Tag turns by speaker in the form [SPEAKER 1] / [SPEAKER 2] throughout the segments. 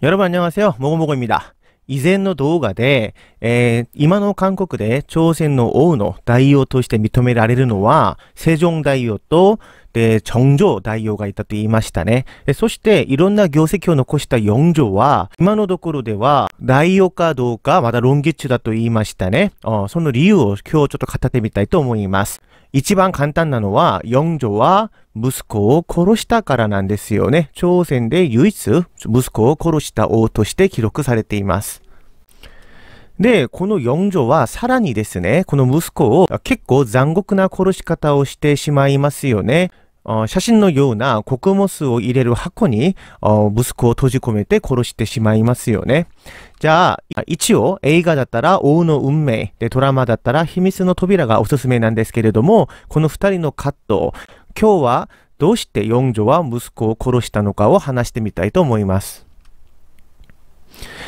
[SPEAKER 1] 여러분안녕하세요모고모고입니다以前の動画で、えー、今の韓国で朝鮮の王の代用として認められるのは、セジョン代用と、で、チョンジョ大王がいたと言いましたね。そして、いろんな業績を残した四女は、今のところでは、大王かどうか、まだ論議中だと言いましたね。その理由を今日ちょっと語ってみたいと思います。一番簡単なのは、四女は息子を殺したからなんですよね。朝鮮で唯一息子を殺した王として記録されています。で、この四女はさらにですね、この息子を結構残酷な殺し方をしてしまいますよね。写真のような穀物を入れる箱に息子を閉じ込めて殺してしまいますよね。じゃあ、一応映画だったら王の運命でドラマだったら秘密の扉がおすすめなんですけれども、この二人のカット、今日はどうして四女は息子を殺したのかを話してみたいと思います。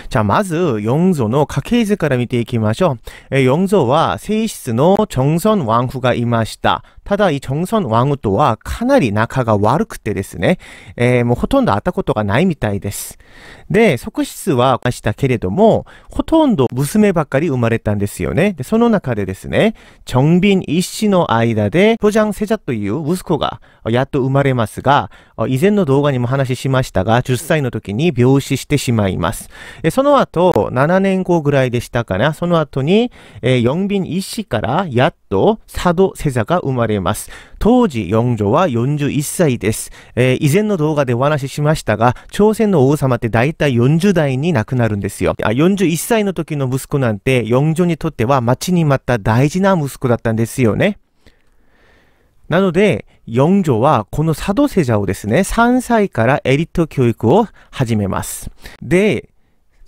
[SPEAKER 1] じゃあ、まず、4ゾの家系図から見ていきましょう。えー、4ゾは、正室のンワ王フがいました。ただ、イ・チョンソン・ワンウとはかなり仲が悪くてですね、えー、もうほとんど会ったことがないみたいです。で、側室はしたけれども、ほとんど娘ばっかり生まれたんですよね。で、その中でですね、チョンビン一氏の間で、ポジャン・セジャという息子がやっと生まれますが、以前の動画にも話しましたが、10歳の時に病死してしまいます。その後、7年後ぐらいでしたかな、その後に、えー、ヨンビン一氏からやっとサド・セジャが生まれいます。当時、四女は41歳です。えー、以前の動画でお話ししましたが、朝鮮の王様って大体40代に亡くなるんですよ。あ41歳の時の息子なんて、四女にとっては待ちに待った大事な息子だったんですよね。なので、四女はこの佐渡世者をですね、3歳からエリート教育を始めます。で、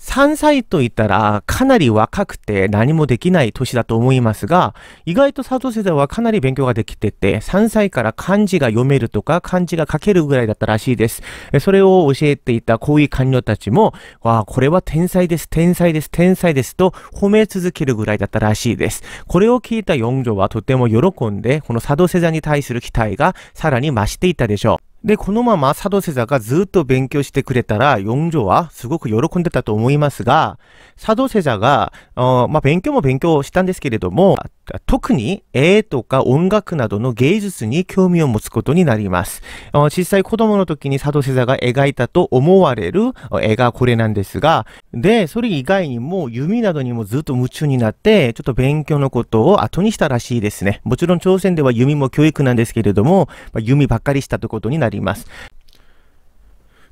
[SPEAKER 1] 3歳といったらかなり若くて何もできない年だと思いますが、意外と佐藤先生はかなり勉強ができてて、3歳から漢字が読めるとか漢字が書けるぐらいだったらしいです。それを教えていた高位官僚たちも、わあ、これは天才です、天才です、天才ですと褒め続けるぐらいだったらしいです。これを聞いた四女はとても喜んで、この佐藤先生に対する期待がさらに増していたでしょう。で、このまま佐渡瀬座がずっと勉強してくれたら、四女はすごく喜んでたと思いますが、佐渡世座が、まあ、勉強も勉強したんですけれども、特に絵とか音楽などの芸術に興味を持つことになります。実際子供の時に佐渡世座が描いたと思われる絵がこれなんですが、で、それ以外にも弓などにもずっと夢中になって、ちょっと勉強のことを後にしたらしいですね。もちろん朝鮮では弓も教育なんですけれども、まあ、弓ばっかりしたということになります。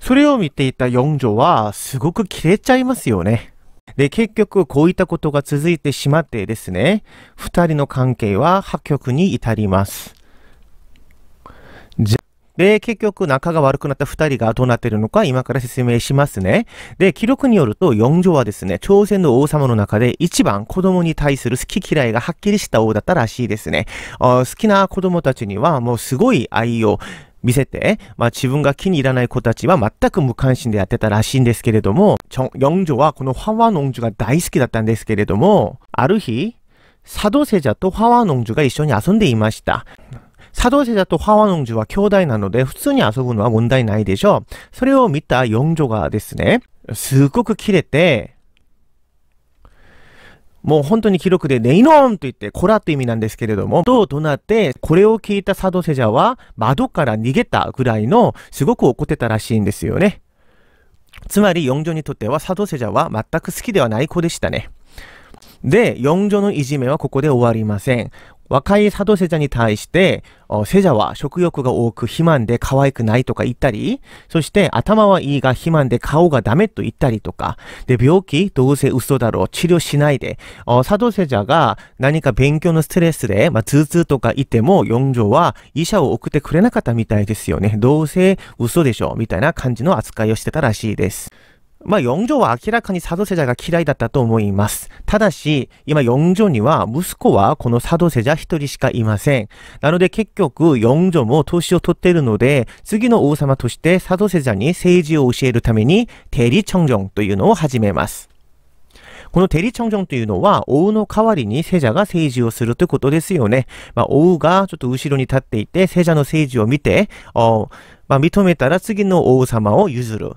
[SPEAKER 1] それを見ていた四女はすごく切れちゃいますよね。で、結局こういったことが続いてしまってですね、二人の関係は破局に至ります。で、結局仲が悪くなった2人がどうなっているのか今から説明しますね。で、記録によると4女はですね、朝鮮の王様の中で一番子供に対する好き嫌いがはっきりした王だったらしいですね。あ好きな子供たちにはもうすごい愛用。見せて、まあ自分が気に入らない子たちは全く無関心でやってたらしいんですけれども、영조はこの화와농주が大好きだったんですけれども、ある日、佐渡世者と화와농주が一緒に遊んでいました。佐渡世者とハワ農樹は兄弟なので普通に遊ぶのは問題ないでしょう。それを見た四女がですね、すっごく切れて、もう本当に記録でネイノンと言って、コラって意味なんですけれども、どうとなって、これを聞いたサドセジャは窓から逃げたぐらいの、すごく怒ってたらしいんですよね。つまり、四女にとってはサドセジャは全く好きではない子でしたね。で、四女のいじめはここで終わりません。若い佐渡セジャに対して、セジャは食欲が多く肥満で可愛くないとか言ったり、そして頭はいいが肥満で顔がダメと言ったりとか、で、病気どうせ嘘だろう、治療しないで、佐渡セジャが何か勉強のストレスで、まあ、頭痛とか言っても、四女は医者を送ってくれなかったみたいですよね。どうせ嘘でしょ、みたいな感じの扱いをしてたらしいです。まあ、四女は明らかに佐渡世者が嫌いだったと思います。ただし、今四女には息子はこの佐渡世者一人しかいません。なので結局四女も年を取っているので、次の王様として佐渡世者に政治を教えるために、デリチョンジョンというのを始めます。このデリチョンジョンというのは、王の代わりに聖者が政治をするということですよね。まあ、王がちょっと後ろに立っていて、聖者の政治を見て、まあ、認めたら次の王様を譲る。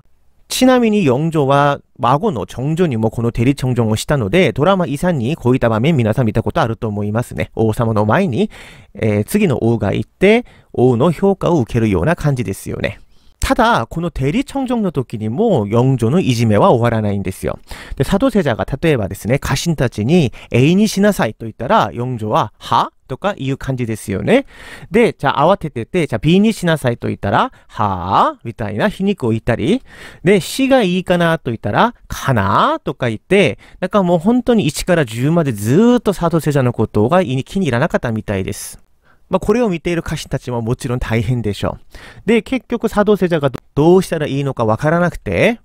[SPEAKER 1] ちなみに四女は孫の長女にもこのテリチョンジョンをしたので、ドラマ遺産にこういった場面皆さん見たことあると思いますね。王様の前に、えー、次の王が行って、王の評価を受けるような感じですよね。ただ、この대リ。청정の時にも、영조のいじめは終わらないんですよ。で、佐藤世者が例えばですね、家臣たちに A にしなさいと言ったら、영조は、はとかいう感じですよね。で、じゃあ慌ててて、じゃあ B にしなさいと言ったら、はぁみたいな皮肉を言ったり、で、C がいいかなと言ったら、かなとか言って、なんかもう本当に1から10までずーっと佐藤聖者のことが気に入らなかったみたいです。まあ、これを見ている家臣たちももちろん大変でしょう。で、結局、佐藤世者がどうしたらいいのかわからなくて、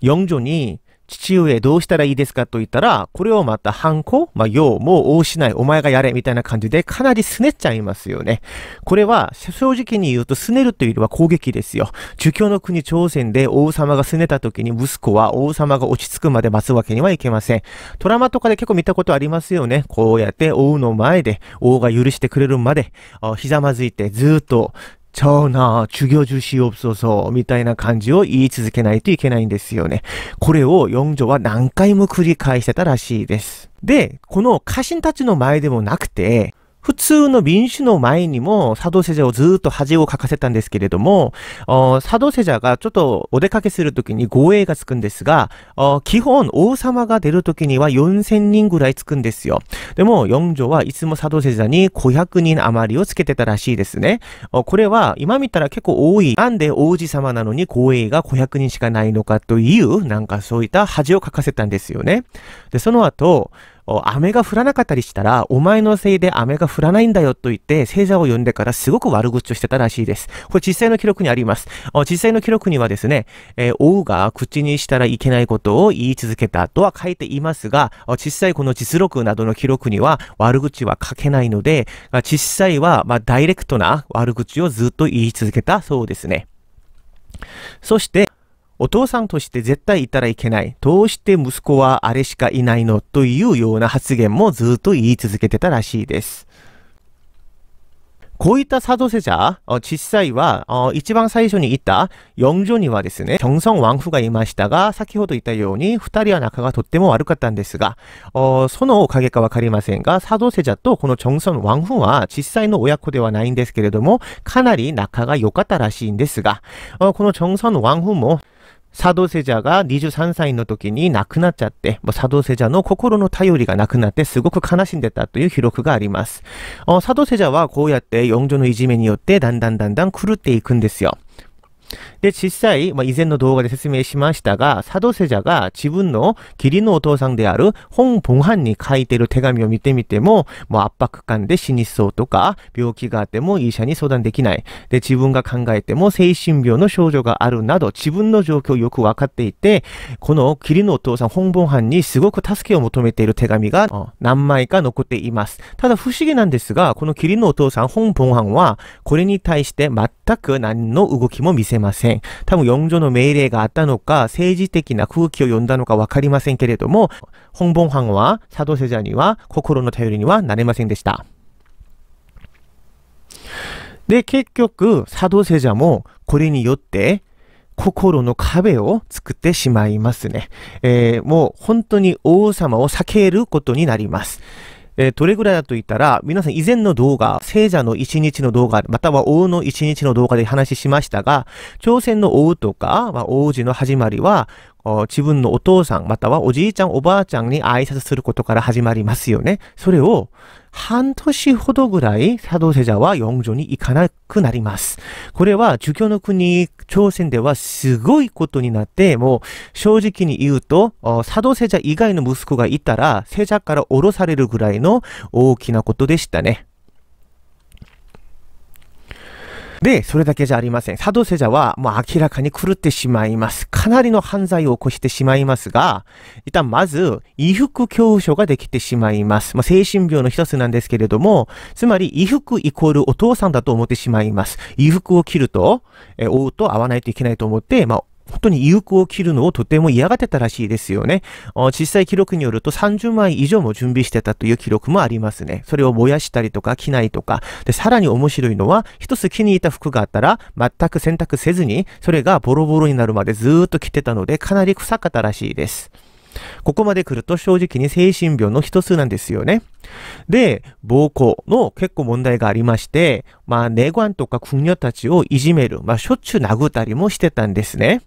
[SPEAKER 1] 영존に父上どうしたらいいですかと言ったら、これをまた反抗まあ、よう、もう応しない、お前がやれ、みたいな感じで、かなり拗ねちゃいますよね。これは、正直に言うと、拗ねるというよりは攻撃ですよ。儒教の国朝鮮で王様が拗ねた時に、息子は王様が落ち着くまで待つわけにはいけません。ドラマとかで結構見たことありますよね。こうやって王の前で、王が許してくれるまで、ひざまずいてずっと전하죽여주시옵소서みたいな感じを言い続けないといけないんですよね。これを4女は何回も繰り返してたらしいです。で、この家臣たちの前でもなくて、普通の民主の前にも、佐渡世者をずっと恥をかかせたんですけれども、佐渡世者がちょっとお出かけするときに護衛がつくんですが、基本王様が出るときには4000人ぐらいつくんですよ。でも、四女はいつも佐渡世者に500人余りをつけてたらしいですね。これは今見たら結構多い。なんで王子様なのに護衛が500人しかないのかという、なんかそういった恥をかかせたんですよね。で、その後、雨が降らなかったりしたら、お前のせいで雨が降らないんだよと言って、星座を呼んでからすごく悪口をしてたらしいです。これ実際の記録にあります。実際の記録にはですね、えー、王が口にしたらいけないことを言い続けたとは書いていますが、実際この実録などの記録には悪口は書けないので、実際は、まダイレクトな悪口をずっと言い続けたそうですね。そして、お父さんとして絶対いたらいけない。どうして息子はあれしかいないのというような発言もずっと言い続けてたらしいです。こういった佐渡世者、実際は、一番最初に言った四女にはですね、경村王府がいましたが、先ほど言ったように二人は仲がとっても悪かったんですが、そのおかげかわかりませんが、佐渡世者とこの경村王府は実際の親子ではないんですけれども、かなり仲が良かったらしいんですが、この경村王府もサドセジャが23歳の時に亡くなっちゃって、サドセジャの心の頼りがなくなってすごく悲しんでたという記録があります。サドセジャはこうやって四女のいじめによってだんだんだんだん狂っていくんですよ。で、実際、まあ、以前の動画で説明しましたが、佐渡世者が自分の義理のお父さんである本本藩に書いてる手紙を見てみても、もう圧迫感で死にそうとか、病気があっても医者に相談できない。で、自分が考えても精神病の症状があるなど、自分の状況をよくわかっていて、この義理のお父さん本本藩にすごく助けを求めている手紙が何枚か残っています。ただ不思議なんですが、この義理のお父さん本本藩は、これに対して全く何の動きも見せけません。多分4条の命令があったのか、政治的な空気を読んだのかわかりませんけれども、本本藩は、佐渡世者には心の頼りにはなれませんでした。で、結局、佐渡世者もこれによって、心の壁を作ってしまいますね。えー、もう本当に王様を避けることになります。えー、どれぐらいだと言ったら、皆さん以前の動画、聖者の一日の動画、または王の一日の動画で話しましたが、朝鮮の王とか、まあ、王子の始まりは、自分のお父さん、またはおじいちゃん、おばあちゃんに挨拶することから始まりますよね。それを、半年ほどぐらい佐渡世者は養女に行かなくなります。これは儒教の国、朝鮮ではすごいことになって、もう正直に言うと、佐渡世者以外の息子がいたら、世者から降ろされるぐらいの大きなことでしたね。で、それだけじゃありません。サドセジャは、もう明らかに狂ってしまいます。かなりの犯罪を起こしてしまいますが、一旦まず、衣服恐怖症ができてしまいます。まあ、精神病の一つなんですけれども、つまり、衣服イコールお父さんだと思ってしまいます。衣服を着ると、え追うと合わないといけないと思って、まあ、本当に有効を切るのをとても嫌がってたらしいですよね。実際記録によると30枚以上も準備してたという記録もありますね。それを燃やしたりとか着ないとか。で、さらに面白いのは、一つ気に入った服があったら、全く洗濯せずに、それがボロボロになるまでずっと着てたので、かなり臭かったらしいです。ここまで来ると正直に精神病の一つなんですよね。で、暴行の結構問題がありまして、まあ、ネガンとかクニたちをいじめる、まあ、しょっちゅう殴ったりもしてたんですね。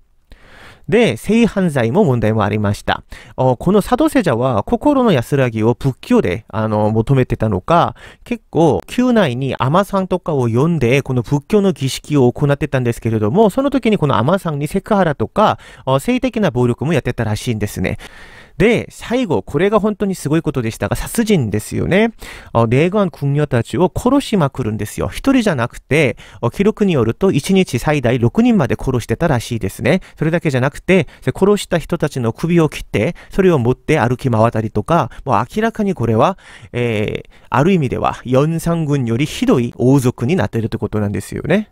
[SPEAKER 1] で、性犯罪も問題もありました。この佐渡世者は心の安らぎを仏教であの求めてたのか、結構、宮内に尼さんとかを呼んで、この仏教の儀式を行ってたんですけれども、その時にこの尼さんにセクハラとか、性的な暴力もやってたらしいんですね。で、最後、これが本当にすごいことでしたが、殺人ですよね。レーガン軍領たちを殺しまくるんですよ。一人じゃなくて、記録によると1日最大6人まで殺してたらしいですね。それだけじゃなくて、殺した人たちの首を切って、それを持って歩き回ったりとか、もう明らかにこれは、えー、ある意味では、四三軍よりひどい王族になっているということなんですよね。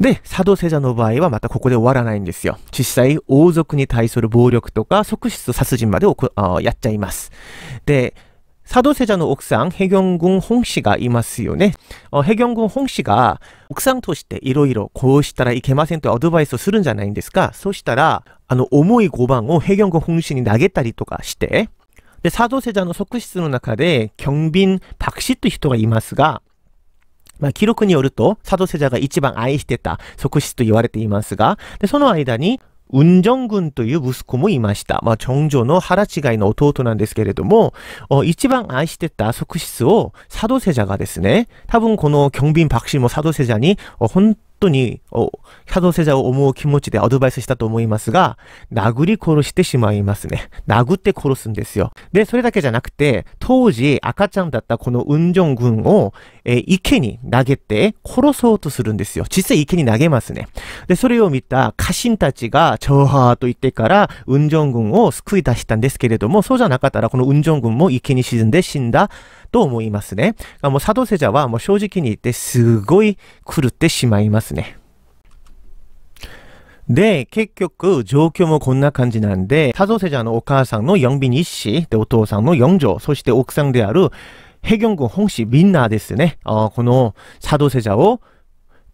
[SPEAKER 1] で、佐渡世者の場合はまたここで終わらないんですよ。実際、王族に対する暴力とか、側室殺人まであやっちゃいます。で、佐渡世者の奥さん、ヘギョン軍本氏がいますよね。ヘギョン軍本氏が、奥さんとしていろいろこうしたらいけませんとアドバイスをするんじゃないんですか。そしたら、あの、重い5番をヘギョン軍本氏に投げたりとかして、で、佐渡世者の側室の中で、京ョンビクシという人がいますが、まあ、記録によると、サドセジャが一番愛してた側室と言われていますが、でその間に、ウンジョン軍という息子もいました。まあ、チョンジョの腹違いの弟なんですけれども、一番愛してた側室をサドセジャがですね、多分この京ョ白ビもサドセジャに本トに、シャドウセザを思う気持ちでアドバイスしたと思いますが、殴り殺してしまいますね。殴って殺すんですよ。で、それだけじゃなくて、当時赤ちゃんだったこのウンジョン軍を、えー、池に投げて殺そうとするんですよ。実際池に投げますね。で、それを見た家臣たちが、チョーハーと言ってから、ウンジョン軍を救い出したんですけれども、そうじゃなかったらこのウンジョン軍も池に沈んで死んだと思いますね。もう佐ドセジャはもう正直に言ってすごい狂ってしまいます。ますね。で、結局、状況もこんな感じなんで、多動世者のお母さんのンビ빈이 씨、 で、お父さんのン영조そして奥さんである、ヘギョング軍本氏みんなですね、この多動世者を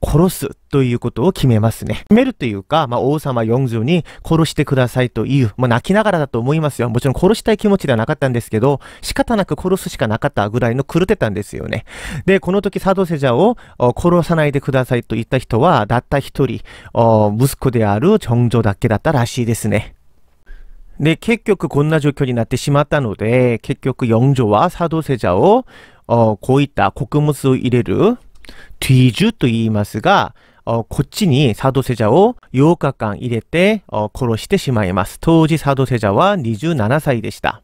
[SPEAKER 1] 殺すということを決めますね。決めるというか、まあ、王様4条に殺してくださいという、まあ、泣きながらだと思いますよ。もちろん殺したい気持ちではなかったんですけど、仕方なく殺すしかなかったぐらいの狂ってたんですよね。で、この時サドセジャを殺さないでくださいと言った人は、たった一人、息子であるジョだけだったらしいですね。で、結局こんな状況になってしまったので、結局四女はサドセジャを、こういった穀物を入れるティジュと言いますが、こっちにサドセジャを8日間入れて殺してしまいます。当時サドセジャは27歳でした。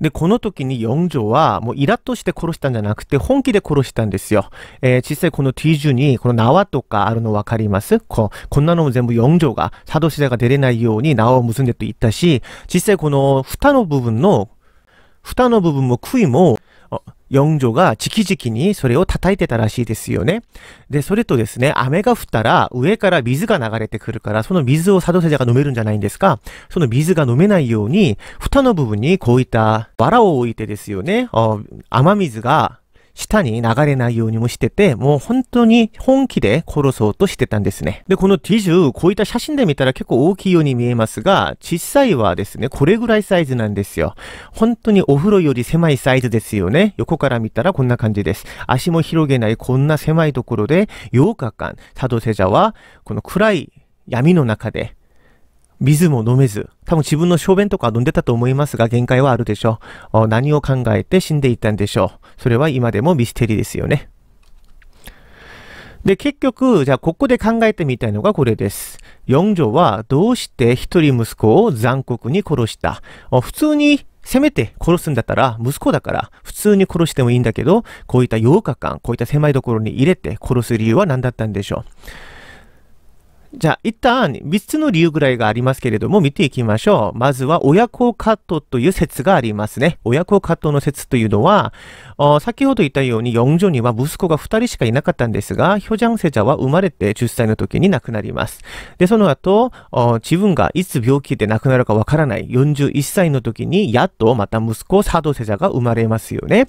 [SPEAKER 1] で、この時に四女は、もうイラッとして殺したんじゃなくて、本気で殺したんですよ。えー、実際この T ュに、この縄とかあるの分かりますここんなのも全部四女が、サドシダが出れないように縄を結んでと言ったし、実際この蓋の部分の、蓋の部分も杭も、4女が直々にそれを叩いてたらしいですよね。で、それとですね、雨が降ったら上から水が流れてくるから、その水を佐渡先生が飲めるんじゃないんですか。その水が飲めないように、蓋の部分にこういったバラを置いてですよね、雨水が下に流れないようにもしてて、もう本当に本気で殺そうとしてたんですね。で、このティジュ、こういった写真で見たら結構大きいように見えますが、小さいはですね、これぐらいサイズなんですよ。本当にお風呂より狭いサイズですよね。横から見たらこんな感じです。足も広げないこんな狭いところで、8日間、佐渡セジャは、この暗い闇の中で水も飲めず、多分自分の小便とか飲んでたと思いますが、限界はあるでしょう。何を考えて死んでいったんでしょう。それは今でもミステリーですよね。で、結局、じゃあここで考えてみたいのがこれです。四女はどうして一人息子を残酷に殺した普通にせめて殺すんだったら、息子だから、普通に殺してもいいんだけど、こういった8日間、こういった狭いところに入れて殺す理由は何だったんでしょう。じゃあ、一旦三つの理由ぐらいがありますけれども、見ていきましょう。まずは、親子カットという説がありますね。親子カットの説というのは、先ほど言ったように、四女には息子が二人しかいなかったんですが、ヒョジャンセジャは生まれて10歳の時に亡くなります。で、その後、自分がいつ病気で亡くなるかわからない41歳の時に、やっとまた息子サドセジャが生まれますよね。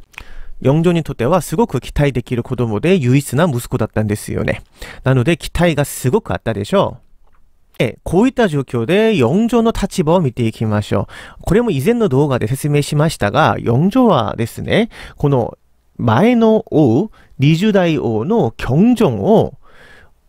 [SPEAKER 1] ヨンジョンにとってはすごく期待できる子供で唯一な息子だったんですよね。なので期待がすごくあったでしょう。え、こういった状況で、四条の立場を見ていきましょう。これも以前の動画で説明しましたが、四条はですね、この前の王、20代王のキョンジョンを、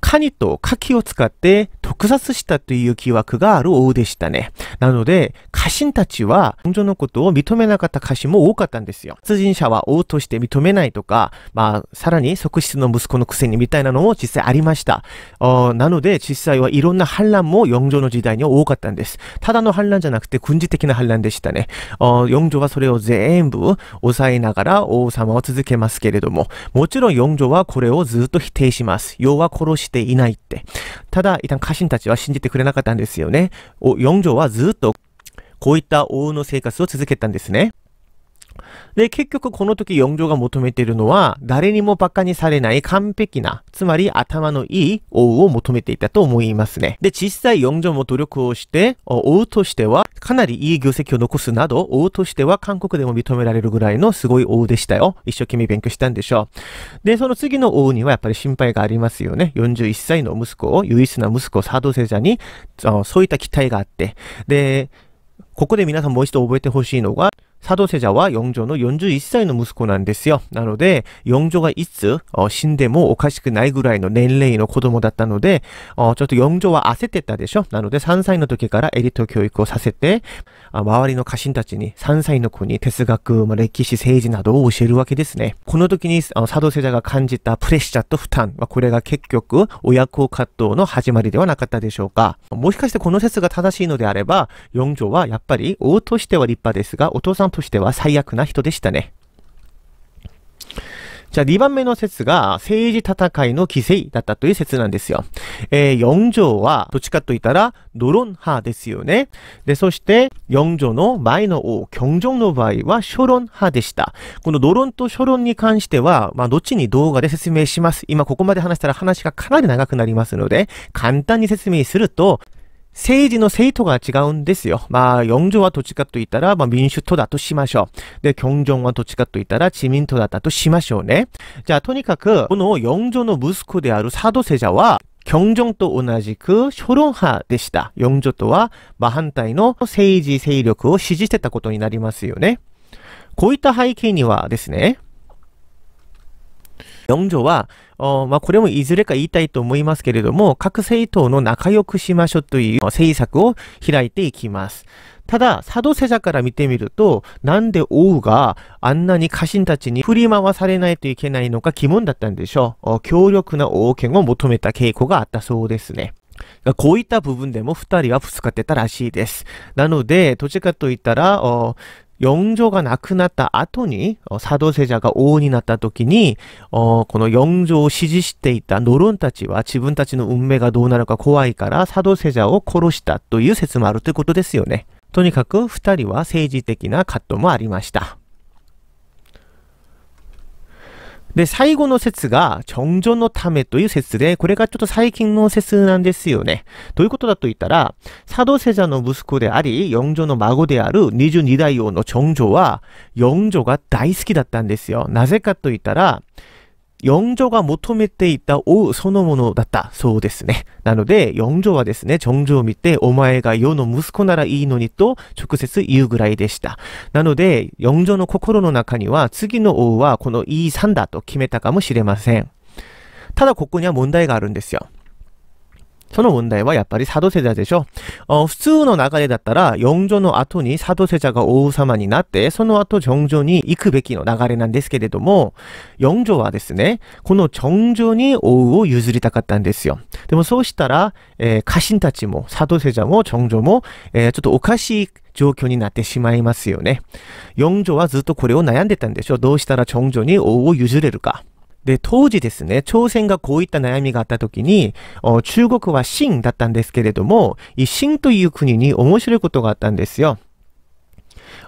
[SPEAKER 1] カニとカキを使って特殺したという疑惑がある王でしたね。なので、家臣たちは、本当のことを認めなかった家臣も多かったんですよ。殺人者は王として認めないとか、まあ、さらに側室の息子のくせにみたいなのも実際ありました。なので、実際はいろんな反乱も四条の時代には多かったんです。ただの反乱じゃなくて軍事的な反乱でしたね。四条はそれを全部抑えながら王様を続けますけれども、もちろん四条はこれをずっと否定します。要は殺していないって。ただ、一旦家臣たちは信じてくれなかったんですよね。4条はずっとこういった王の生活を続けたんですね。で、結局この時4条が求めているのは、誰にも馬鹿にされない完璧な、つまり頭のいい王を求めていたと思いますね。で、実際4条も努力をして、王としてはかなりいい業績を残すなど、王としては韓国でも認められるぐらいのすごい王でしたよ。一生懸命勉強したんでしょう。で、その次の王にはやっぱり心配がありますよね。41歳の息子を、唯一な息子、サードセザに、そういった期待があって。で、ここで皆さんもう一度覚えてほしいのが、사도세자は영조の41歳の息子なんですよ。なので、영조がいつ死んでもおかしくないぐらいの年齢の子供だったのでちょっと영조は焦ってたでしょなので3歳の時からエリート教育をさせて周りの家臣たちに3歳の子に哲学歴史、政治などを教えるわけですねこの時にサドセジャが感じたプレッシャーと負担はこれが結局親子活動の始まりではなかったでしょうかもしかしてこの説が正しいのであれば、영조はやっぱり王としては立派ですが、お父さんんとしては最悪な人でしたね。じゃあ2番目の説が政治戦いの犠牲だったという説なんですよ。えー、4条はどっちかと言ったらドロン派ですよね。で、そして4条の前の王、京城の場合は諸論派でした。このドロンと諸論に関しては、まあ、後に動画で説明します。今ここまで話したら話がかなり長くなりますので、簡単に説明すると、政治の政党が違うんですよ。まあ、영조はどっちかと言ったら、まあ、民主党だとしましょう。で、京城はどっちかと言ったら、自民党だったとしましょうね。じゃあ、とにかく、この영조の息子である佐渡世者は、京城と同じく諸論派でした。영조とは、真反対の政治勢力を支持してたことになりますよね。こういった背景にはですね、4条は、まあ、これもいずれか言いたいと思いますけれども、各政党の仲良くしましょうという政策を開いていきます。ただ、佐渡世者から見てみると、なんで王があんなに家臣たちに振り回されないといけないのか疑問だったんでしょう。強力な王権を求めた傾向があったそうですね。こういった部分でも二人はぶつかってたらしいです。なので、どちらかと言ったら、영조가亡くなった後に、サドセジャが王になった時に、この四条を支持していた노론たちは自分たちの運命がどうなるか怖いからサドセジャを殺したという説もあるということですよね。とにかく二人は政治的な葛藤もありました。で、最後の説が、チ女のためという説で、これがちょっと最近の説なんですよね。どういうことだと言ったら、佐渡世者の息子であり、四女の孫である22代王のチ女は、四女が大好きだったんですよ。なぜかと言ったら、영조가求めていた王そのものだったそうですね。なので、영조はですね、정조を見て、お前が世の息子ならいいのにと直接言うぐらいでした。なので、영조の心の中には、次の王はこの e3 だと決めたかもしれません。ただここには問題があるんですよ。その問題はやっぱりサドセジャでしょ。普通の流れだったら、4女の後にサドセジャが王様になって、その後정女に行くべきの流れなんですけれども、4女はですね、この정女に王を譲りたかったんですよ。でもそうしたら、えー、家臣たちも、サドセジャも정女も、えー、ちょっとおかしい状況になってしまいますよね。4女はずっとこれを悩んでたんでしょ。どうしたら정女に王を譲れるか。で、当時ですね、朝鮮がこういった悩みがあった時に、中国は清だったんですけれども、清という国に面白いことがあったんですよ。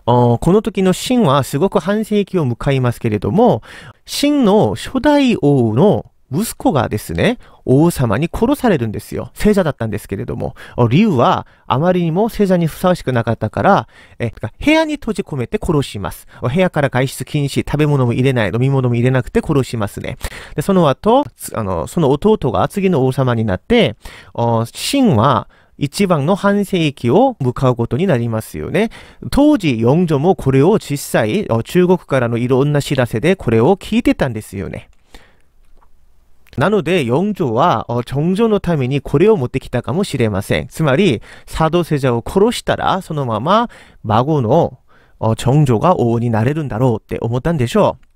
[SPEAKER 1] この時の清はすごく半世紀を迎えますけれども、清の初代王の息子がですね、王様に殺されるんですよ。聖者だったんですけれども、由はあまりにも聖者にふさわしくなかったから、え、部屋に閉じ込めて殺します。部屋から外出禁止、食べ物も入れない、飲み物も入れなくて殺しますね。で、その後、あの、その弟が次の王様になって、秦は、一番の半世紀を迎うことになりますよね。当時、四女もこれを実際、中国からのいろんな知らせでこれを聞いてたんですよね。なので、4女は、正조のためにこれを持ってきたかもしれません。つまり、佐渡セ座を殺したら、そのまま、孫の、正常が王になれるんだろうって思ったんでしょう。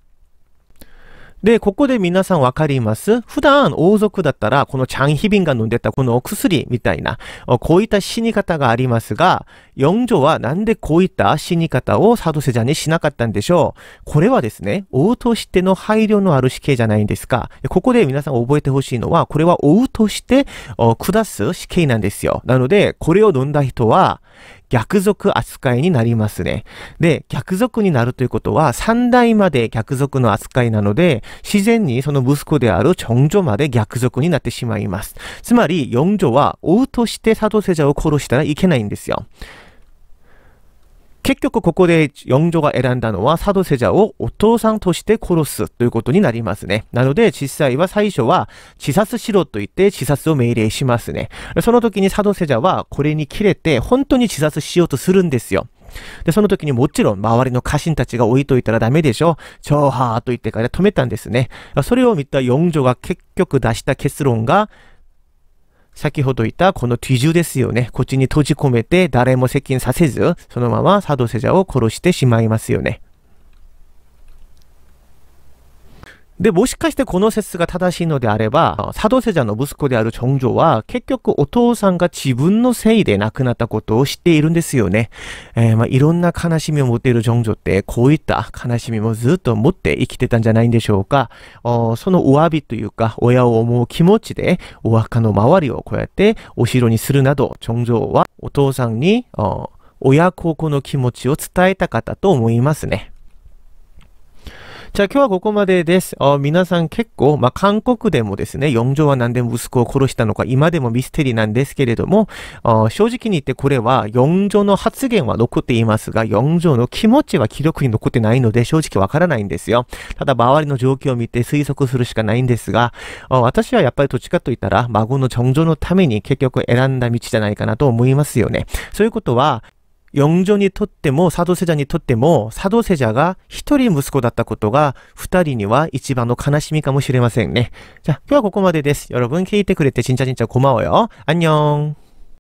[SPEAKER 1] で、ここで皆さんわかります普段王族だったら、このチャンヒビンが飲んでたこのお薬みたいな、こういった死に方がありますが、四女はなんでこういった死に方をサドセジャにしなかったんでしょうこれはですね、王としての配慮のある死刑じゃないんですか。ここで皆さん覚えてほしいのは、これは王として下す死刑なんですよ。なので、これを飲んだ人は、逆賊扱いになりますね。で、逆賊になるということは、三代まで逆賊の扱いなので、自然にその息子である長女まで逆賊になってしまいます。つまり、四女は王として佐渡世者を殺したらいけないんですよ。結局ここで4女が選んだのはサドセジャをお父さんとして殺すということになりますね。なので実際は最初は自殺しろと言って自殺を命令しますね。その時にサドセジャはこれに切れて本当に自殺しようとするんですよ。で、その時にもちろん周りの家臣たちが置いといたらダメでしょ超ハーと言ってから止めたんですね。それを見た養女が結局出した結論が、先ほど言ったこの뒤従ですよね。こっちに閉じ込めて誰も接近させず、そのまま佐渡世者を殺してしまいますよね。で、もしかしてこの説が正しいのであれば、佐渡世者の息子である長ョンジョは、結局お父さんが自分のせいで亡くなったことを知っているんですよね。えー、まあ、いろんな悲しみを持っているチョンジョって、こういった悲しみもずっと持って生きてたんじゃないんでしょうか。そのお詫びというか、親を思う気持ちで、お墓の周りをこうやってお城にするなど、長ョンジョはお父さんに、親孝行の気持ちを伝えたかったと思いますね。じゃあ今日はここまでです。あ皆さん結構、まあ、韓国でもですね、4女は何で息子を殺したのか、今でもミステリーなんですけれども、あ正直に言ってこれは、4女の発言は残っていますが、4女の気持ちは記録に残ってないので、正直わからないんですよ。ただ、周りの状況を見て推測するしかないんですが、あ私はやっぱりどっちかと言ったら、孫の長女のために結局選んだ道じゃないかなと思いますよね。そういうことは、영존이とっても佐渡世자にとっても佐渡世자が一人息子だったことが二人には一番の悲しみかもしれませんねじゃ今日はここまでです여러분聞いてくれて진짜진짜고마워요안녕